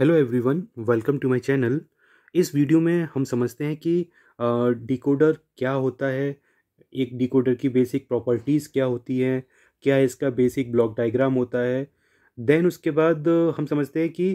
Hello everyone welcome to my channel इस video में हम समझते हैं कि डिकोडर क्या होता है एक डिकोडर की बेसिक प्रॉपर्टीज़ क्या होती हैं क्या इसका बेसिक ब्लॉक डायग्राम होता है देन उसके बाद हम समझते हैं कि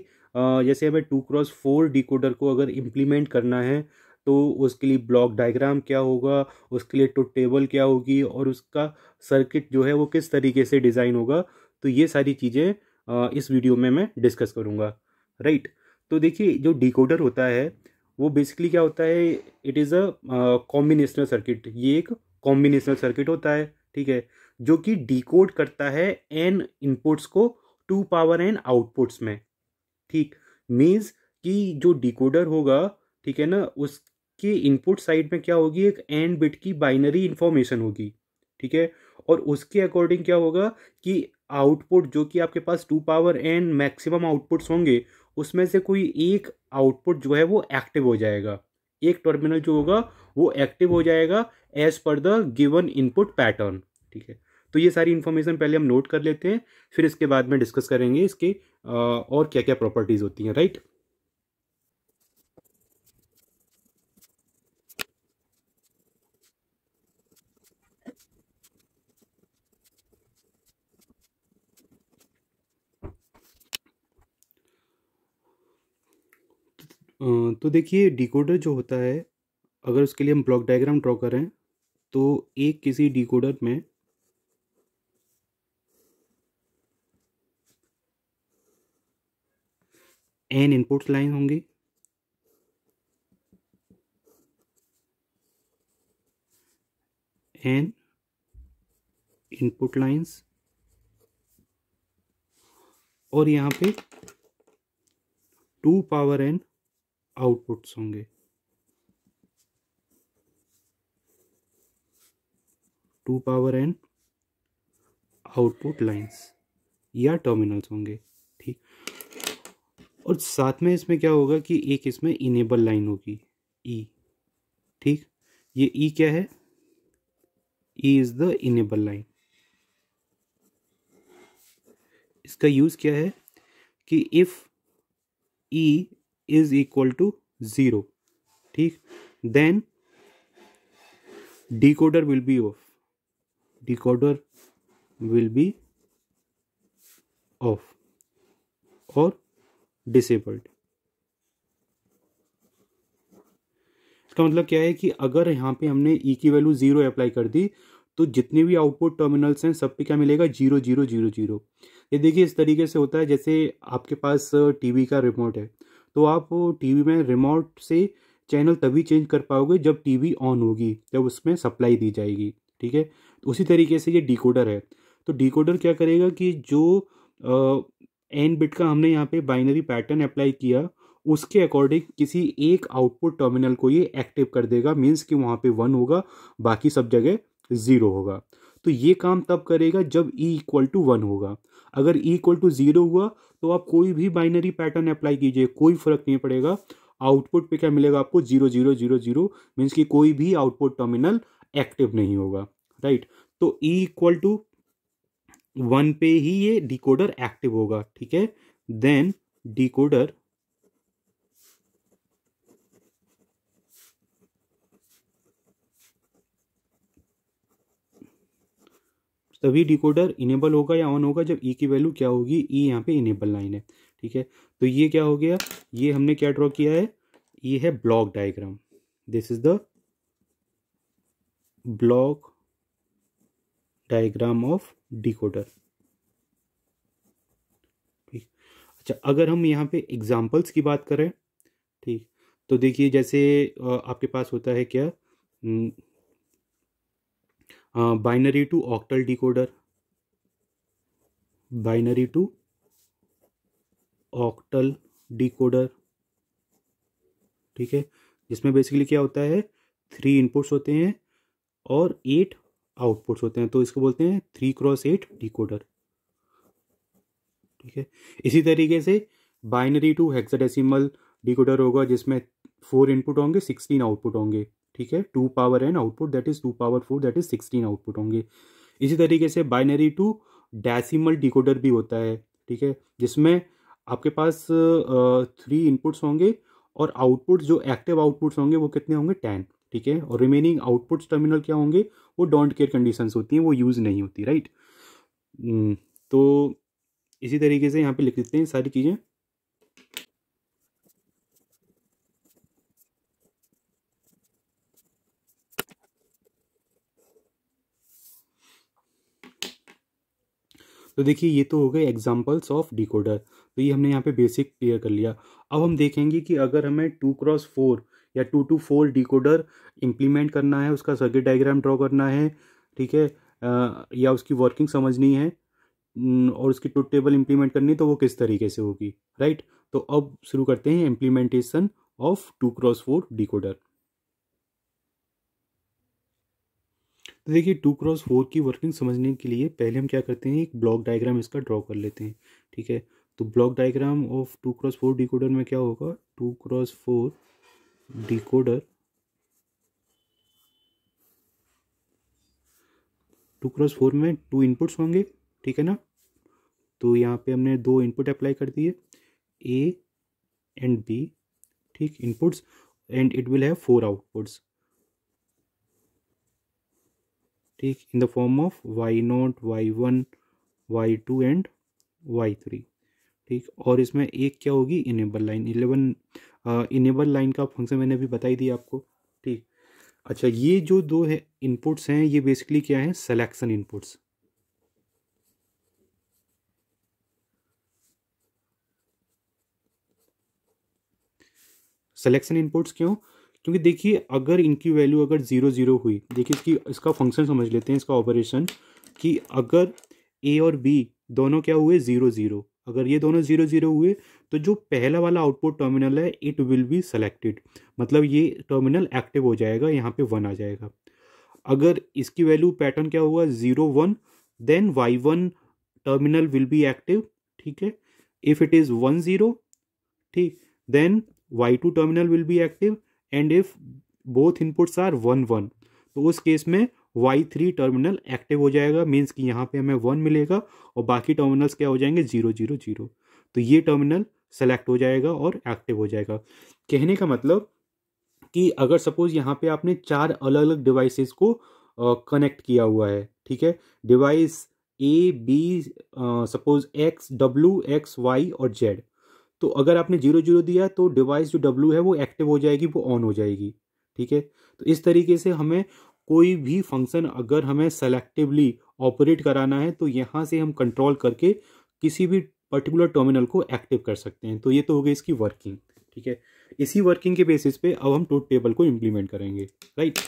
जैसे हमें टू क्रॉस फोर डिकोडर को अगर इम्प्लीमेंट करना है तो उसके लिए ब्लॉक डायग्राम क्या होगा उसके लिए टू टेबल क्या होगी और उसका सर्किट जो है वो किस तरीके से डिज़ाइन होगा तो ये सारी चीज़ें इस वीडियो में मैं डिस्कस करूँगा राइट तो देखिए जो डिकोडर होता है वो बेसिकली क्या होता है it is a combinational circuit ये एक कॉम्बिनेशनल सर्किट होता है ठीक है जो कि डिकोड करता है एन इनपुट्स को टू पावर एन आउटपुट्स में ठीक मीन्स कि जो डिकोडर होगा ठीक है ना उसके इनपुट साइड में क्या होगी एक एन बिट की बाइनरी इन्फॉर्मेशन होगी ठीक है और उसके अकॉर्डिंग क्या होगा कि आउटपुट जो कि आपके पास two power n maximum outputs होंगे उसमें से कोई एक आउटपुट जो है वो एक्टिव हो जाएगा एक टर्मिनल जो होगा वो एक्टिव हो जाएगा as per the given input pattern ठीक है तो ये सारी इन्फॉर्मेशन पहले हम नोट कर लेते हैं फिर इसके बाद में डिस्कस करेंगे इसके और क्या क्या प्रॉपर्टीज़ होती हैं राइट तो देखिए डिकोडर जो होता है अगर उसके लिए हम ब्लॉक डायग्राम ड्रॉ करें तो एक किसी डिकोडर में एन इनपुट लाइन होंगी एन इनपुट लाइंस और यहां पे टू पावर एन आउटपुट्स होंगे two power and output lines या टर्मिनल्स होंगे ठीक और साथ में इसमें क्या होगा कि एक इसमें इनेबल लाइन होगी ई ठीक ये ई क्या है E is the enable line इसका यूज क्या है कि if E is equal to zero ठीक then decoder will be off decoder will be off और डिसेबल्ड इसका मतलब क्या है कि अगर यहां पे हमने ई e की वैल्यू जीरो अप्लाई कर दी तो जितने भी आउटपुट टर्मिनल्स हैं सब पे क्या मिलेगा जीरो जीरो जीरो जीरो ये देखिए इस तरीके से होता है जैसे आपके पास टीवी uh, का रिमोट है तो आप टीवी में रिमोट से चैनल तभी चेंज कर पाओगे जब टीवी ऑन होगी जब उसमें सप्लाई दी जाएगी ठीक है उसी तरीके से ये डिकोडर है तो डिकोडर क्या करेगा कि जो एन बिट का हमने यहाँ पे बाइनरी पैटर्न अप्लाई किया उसके अकॉर्डिंग किसी एक आउटपुट टर्मिनल को ये एक्टिव कर देगा मीन्स कि वहाँ पे वन होगा बाकी सब जगह ज़ीरो होगा तो ये काम तब करेगा जब ई इक्वल टू वन होगा अगर ई इक्वल टू ज़ीरो हुआ तो आप कोई भी बाइनरी पैटर्न अप्लाई कीजिए कोई फ़र्क नहीं पड़ेगा आउटपुट पे क्या मिलेगा आपको zero zero zero zero means की कोई भी आउटपुट टर्मिनल एक्टिव नहीं होगा राइट तो ई इक्वल टू वन पे ही ये डिकोडर एक्टिव होगा ठीक है देन डिकोडर तभी डिकोडर इनेबल होगा या ऑन होगा जब ई e की वैल्यू क्या होगी ई e यहाँ पे इनेबल लाइन है ठीक है तो ये क्या हो गया ये हमने क्या ड्रॉ किया है ये है block diagram this is the block diagram of decoder ठीक अच्छा अगर हम यहाँ पे एग्जाम्पल्स की बात करें ठीक तो देखिए जैसे आपके पास होता है क्या binary to octal decoder binary to octal decoder ठीक है जिसमें बेसिकली क्या होता है थ्री इनपुट्स होते हैं और एट आउटपुट्स होते हैं तो इसको बोलते हैं थ्री क्रॉस एट डिकोडर ठीक है इसी तरीके से बाइनरी टू हेक्साडेसिमल डिकोडर होगा जिसमें फोर इनपुट होंगे सिक्सटीन आउटपुट होंगे ठीक है two power n output that is two power four that is sixteen output होंगे इसी तरीके से बाइनरी टू डेसिमल डिकोडर भी होता है ठीक है जिसमें आपके पास थ्री इनपुट्स होंगे और आउटपुट जो एक्टिव आउटपुट्स होंगे वो कितने होंगे टेन ठीक है और रिमेनिंग आउटपुट्स टर्मिनल क्या होंगे वो डोंट केयर कंडीशंस होती हैं वो यूज़ नहीं होती राइट हम्म, तो इसी तरीके से यहाँ पे लिख देते हैं सारी चीज़ें तो देखिए ये तो हो गए एग्जाम्पल्स ऑफ डिकोडर तो ये हमने यहाँ पे बेसिक क्लियर कर लिया अब हम देखेंगे कि अगर हमें टू क्रॉस फोर या two to four decoder implement करना है उसका सर्किट डायग्राम ड्रॉ करना है ठीक है या उसकी वर्किंग समझनी है और उसकी टूथ टेबल इम्प्लीमेंट करनी तो वो किस तरीके से होगी राइट तो अब शुरू करते हैं implementation of two cross four decoder तो देखिए टू क्रॉस फोर की वर्किंग समझने के लिए पहले हम क्या करते हैं एक ब्लॉक डायग्राम इसका ड्रॉ कर लेते हैं ठीक है तो block diagram of two cross four decoder में क्या होगा two cross four decoder two cross four में टू इनपुट्स होंगे ठीक है ना तो यहाँ पे हमने दो इनपुट अप्लाई कर दिए ए एंड बी ठीक inputs and it will have four outputs ठीक in the form of y not Y one Y two and Y three ठीक और इसमें एक क्या होगी enable line eleven enable line का फंक्शन मैंने अभी बताई दी आपको ठीक अच्छा ये जो दो है इनपुट्स हैं ये बेसिकली क्या है सिलेक्शन इनपुट्स सेलेक्शन इनपुट्स क्यों क्योंकि देखिए अगर इनकी वैल्यू अगर ज़ीरो ज़ीरो हुई देखिए इसकी इसका फंक्शन समझ लेते हैं इसका ऑपरेशन कि अगर ए और बी दोनों क्या हुए ज़ीरो ज़ीरो अगर ये दोनों ज़ीरो ज़ीरो हुए तो जो पहला वाला आउटपुट टर्मिनल है इट विल बी सेलेक्टेड मतलब ये टर्मिनल एक्टिव हो जाएगा यहाँ पे वन आ जाएगा अगर इसकी वैल्यू पैटर्न क्या हुआ zero one then Y one terminal will be active ठीक है if it is one zero ठीक then Y two terminal will be active and if both inputs are one one तो उस केस में Y three terminal active हो जाएगा means कि यहाँ पे हमें वन मिलेगा और बाकी टर्मिनल्स क्या हो जाएंगे जीरो जीरो जीरो तो ये टर्मिनल सेलेक्ट हो जाएगा और एक्टिव हो जाएगा कहने का मतलब कि अगर सपोज यहाँ पे आपने चार अलग अलग डिवाइसेस को कनेक्ट किया हुआ है ठीक है device A B suppose X W X Y और जेड तो अगर आपने जीरो जीरो दिया तो डिवाइस जो डब्ल्यू है वो एक्टिव हो जाएगी वो ऑन हो जाएगी ठीक है तो इस तरीके से हमें कोई भी फंक्शन अगर हमें सेलेक्टिवली ऑपरेट कराना है तो यहाँ से हम कंट्रोल करके किसी भी पर्टिकुलर टर्मिनल को एक्टिव कर सकते हैं तो ये तो हो गई इसकी वर्किंग ठीक है इसी वर्किंग के बेसिस पे अब हम टूट टेबल को इम्प्लीमेंट करेंगे राइट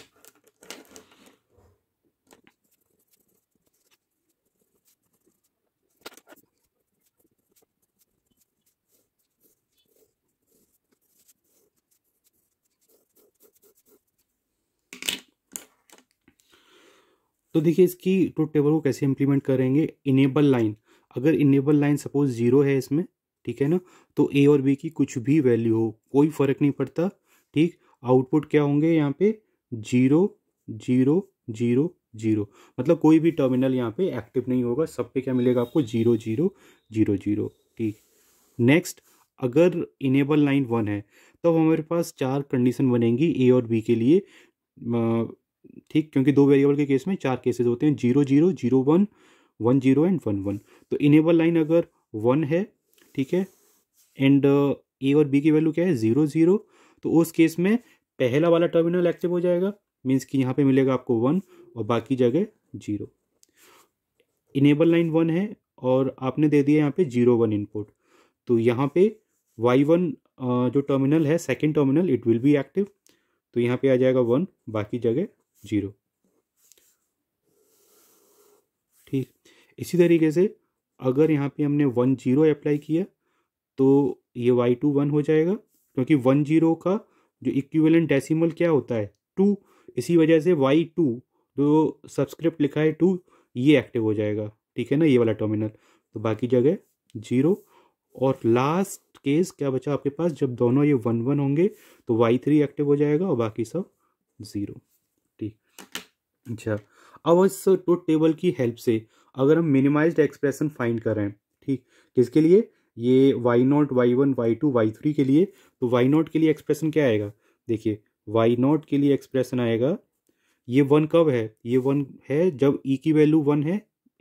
तो देखिए इसकी ट्रूथ टेबल को कैसे इंप्लीमेंट करेंगे इनेबल लाइन अगर इनेबल लाइन सपोज जीरो है इसमें ठीक है ना तो ए और बी की कुछ भी वैल्यू हो कोई फर्क नहीं पड़ता ठीक आउटपुट क्या होंगे यहाँ पे जीरो जीरो जीरो जीरो मतलब कोई भी टर्मिनल यहाँ पे एक्टिव नहीं होगा सब पे क्या मिलेगा आपको जीरो जीरो जीरो जीरो ठीक नेक्स्ट अगर इनेबल लाइन वन है तब तो हमारे पास चार कंडीशन बनेंगी ए और बी के लिए ठीक क्योंकि दो वेरिएबल के केस में चार केसेस होते हैं zero zero zero one one zero and one one तो इनेबल लाइन अगर वन है ठीक है एंड ए uh, और बी की वैल्यू क्या है जीरो जीरो तो उस केस में पहला वाला टर्मिनल एक्टिव हो जाएगा मीन्स कि यहाँ पे मिलेगा आपको वन और बाकी जगह जीरो इनेबल लाइन वन है और आपने दे दिया यहाँ पे जीरो वन इनपुट तो यहाँ पे वाई वन uh, जो टर्मिनल है second terminal it will be active तो यहाँ पे आ जाएगा वन बाकी जगह जीरो ठीक इसी तरीके से अगर यहाँ पे हमने वन जीरो अप्लाई किया तो ये वाई टू वन हो जाएगा क्योंकि वन जीरो का जो इक्विवेलेंट डेसिमल क्या होता है टू इसी वजह से वाई टू जो सब्सक्रिप्ट लिखा है टू ये एक्टिव हो जाएगा ठीक है ना ये वाला टर्मिनल तो बाकी जगह जीरो और लास्ट केस क्या बचा आपके पास जब दोनों ये वन वन होंगे तो वाई थ्री एक्टिव हो जाएगा और बाकी सब ज़ीरो अच्छा अब इस ट्रूथ टेबल की हेल्प से अगर हम मिनिमाइज्ड एक्सप्रेशन फाइंड कर रहे हैं ठीक किसके लिए ये Y not Y one Y two Y three के लिए तो वाई नॉट के लिए एक्सप्रेशन क्या आएगा देखिए वाई नॉट के लिए एक्सप्रेशन आएगा ये वन कब है ये वन है जब ई e की वैल्यू वन है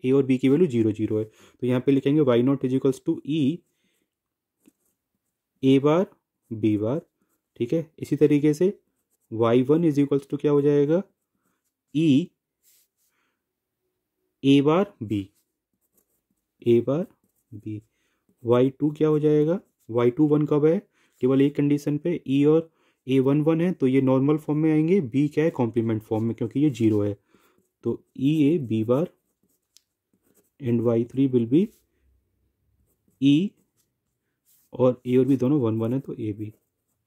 ए और बी की वैल्यू जीरो जीरो है तो यहाँ पे लिखेंगे Y not equals to E A bar B bar ठीक है इसी तरीके से वाई वन इजिकल्स टू क्या हो जाएगा E A bar B A bar B Y two क्या हो जाएगा वाई टू वन कब है केवल एक कंडीशन पे ई e और ए वन वन है तो ये नॉर्मल फॉर्म में आएंगे बी क्या है कॉम्प्लीमेंट फॉर्म में क्योंकि ये जीरो है तो E A B bar and Y three will be E और ए और बी दोनों वन वन है तो ए बी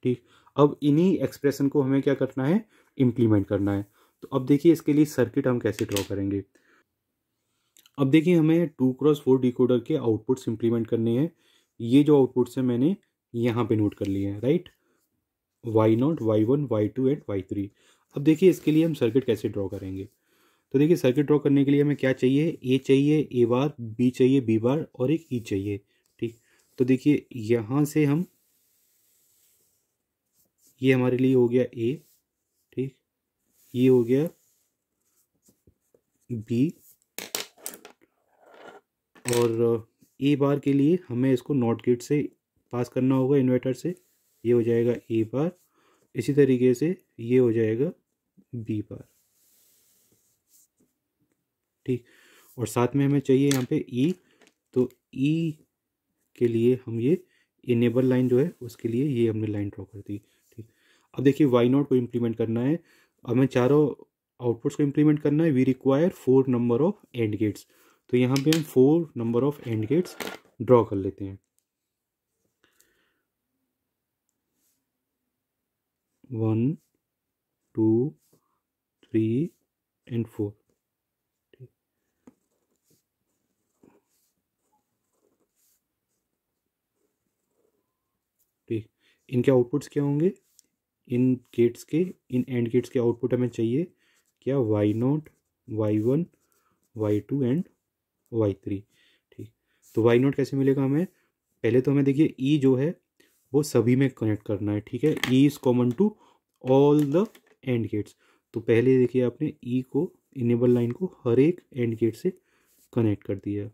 ठीक अब इन्हीं एक्सप्रेशन को हमें क्या करना है इम्प्लीमेंट करना है तो अब देखिए इसके लिए सर्किट हम कैसे ड्रॉ करेंगे अब देखिए हमें टू क्रॉस फोर डिकोडर के आउटपुट्स इम्प्लीमेंट करने हैं ये जो आउटपुट्स हैं मैंने यहाँ पे नोट कर लिए हैं right Y not Y one Y two and Y three अब देखिए इसके लिए हम सर्किट कैसे ड्रॉ करेंगे तो देखिए सर्किट ड्रॉ करने के लिए हमें क्या चाहिए ए चाहिए ए बार बी चाहिए बी बार और एक ई e चाहिए ठीक तो देखिए यहाँ से हम ये हमारे लिए हो गया ए ये हो गया बी और ए बार के लिए हमें इसको नॉट गेट से पास करना होगा इन्वर्टर से ये हो जाएगा ए बार इसी तरीके से ये हो जाएगा बी बार ठीक और साथ में हमें चाहिए यहाँ पे ई e। तो ई e के लिए हम ये इनेबल लाइन जो है उसके लिए ये हमने लाइन ड्रॉ कर दी ठीक अब देखिए वाई नॉट को इम्प्लीमेंट करना है हमें चारों आउटपुट्स को इम्प्लीमेंट करना है we require four number of and gates तो यहाँ पे हम four number of and gates draw कर लेते हैं one two three and four ठीक इनके आउटपुट्स क्या होंगे इन गेट्स के इन एंड गेट्स के आउटपुट हमें चाहिए क्या Y not Y one Y two and Y three ठीक तो वाई नॉट कैसे मिलेगा हमें पहले तो हमें देखिए ई e जो है वो सभी में कनेक्ट करना है ठीक है E is common to all the and gates तो पहले देखिए आपने ई e को इनेबल लाइन को हर एक एंड गेट से कनेक्ट कर दिया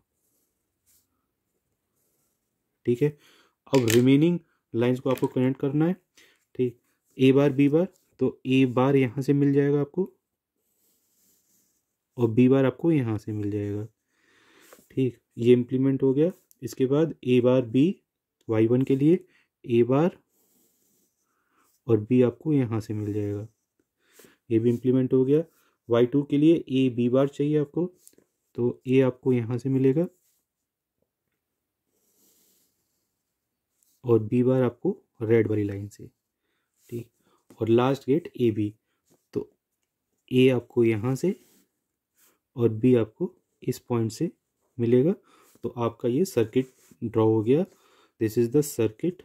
ठीक है अब रिमेनिंग लाइंस को आपको कनेक्ट करना है ए बार बी बार तो ए बार यहाँ से मिल जाएगा आपको और बी बार आपको यहाँ से मिल जाएगा ठीक ये इम्प्लीमेंट हो गया इसके बाद A bar B Y one के लिए ए बार और बी आपको यहाँ से मिल जाएगा ये भी इम्प्लीमेंट हो गया वाई टू के लिए ए बी बार चाहिए आपको तो ए आपको यहाँ से मिलेगा और बी बार आपको रेड वाली लाइन से ठीक और लास्ट गेट ए बी तो ए आपको यहाँ से और बी आपको इस पॉइंट से मिलेगा तो आपका ये सर्किट ड्रॉ हो गया this is the circuit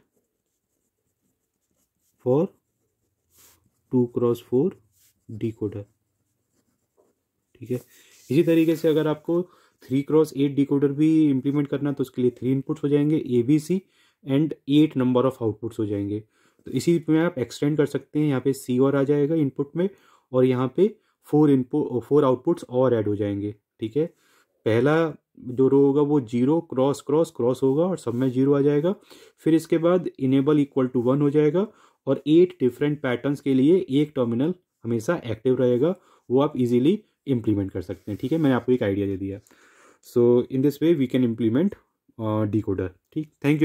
for two cross four decoder ठीक है इसी तरीके से अगर आपको थ्री क्रॉस एट डिकोडर भी इम्प्लीमेंट करना तो उसके लिए थ्री इनपुट्स हो जाएंगे A B C and eight number of outputs हो जाएंगे तो इसी में आप एक्सटेंड कर सकते हैं यहाँ पे सी और आ जाएगा इनपुट में और यहाँ पे फोर इनपुट फोर आउटपुट्स और ऐड हो जाएंगे ठीक है पहला जो रो होगा वो जीरो क्रॉस क्रॉस क्रॉस होगा और सब में जीरो आ जाएगा फिर इसके बाद इनेबल इक्वल टू वन हो जाएगा और एट डिफरेंट पैटर्न्स के लिए एक टर्मिनल हमेशा एक्टिव रहेगा वो आप इजीली इम्प्लीमेंट कर सकते हैं ठीक है मैंने आपको एक आइडिया दे दिया so in this way we can implement coder ठीक थैंक यू